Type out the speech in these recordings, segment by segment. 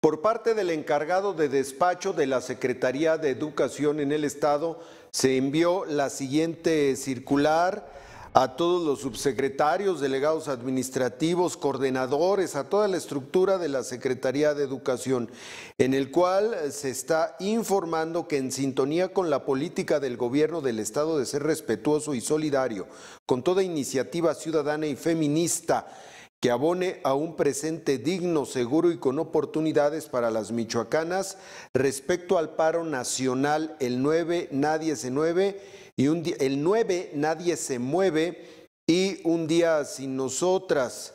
Por parte del encargado de despacho de la Secretaría de Educación en el Estado, se envió la siguiente circular a todos los subsecretarios, delegados administrativos, coordinadores, a toda la estructura de la Secretaría de Educación, en el cual se está informando que en sintonía con la política del gobierno del Estado de ser respetuoso y solidario con toda iniciativa ciudadana y feminista, que abone a un presente digno, seguro y con oportunidades para las michoacanas. Respecto al paro nacional, el 9 nadie se mueve y un día, el 9 nadie se mueve y un día sin nosotras.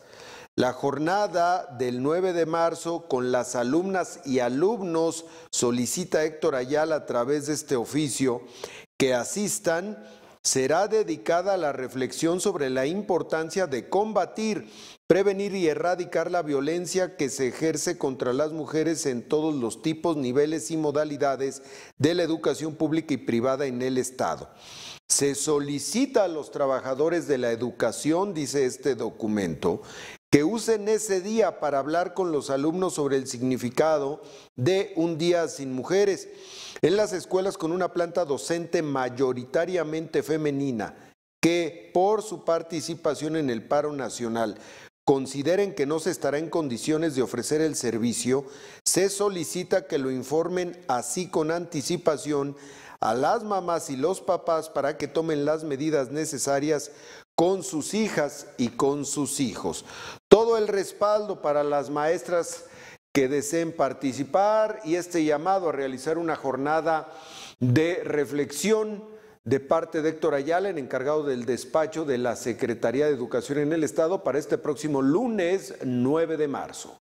La jornada del 9 de marzo con las alumnas y alumnos solicita Héctor Ayala a través de este oficio que asistan será dedicada a la reflexión sobre la importancia de combatir, prevenir y erradicar la violencia que se ejerce contra las mujeres en todos los tipos, niveles y modalidades de la educación pública y privada en el Estado. Se solicita a los trabajadores de la educación, dice este documento, que usen ese día para hablar con los alumnos sobre el significado de un día sin mujeres en las escuelas con una planta docente mayoritariamente femenina, que por su participación en el paro nacional consideren que no se estará en condiciones de ofrecer el servicio, se solicita que lo informen así con anticipación a las mamás y los papás para que tomen las medidas necesarias con sus hijas y con sus hijos. Todo el respaldo para las maestras que deseen participar y este llamado a realizar una jornada de reflexión de parte de Héctor Ayala, encargado del despacho de la Secretaría de Educación en el Estado, para este próximo lunes 9 de marzo.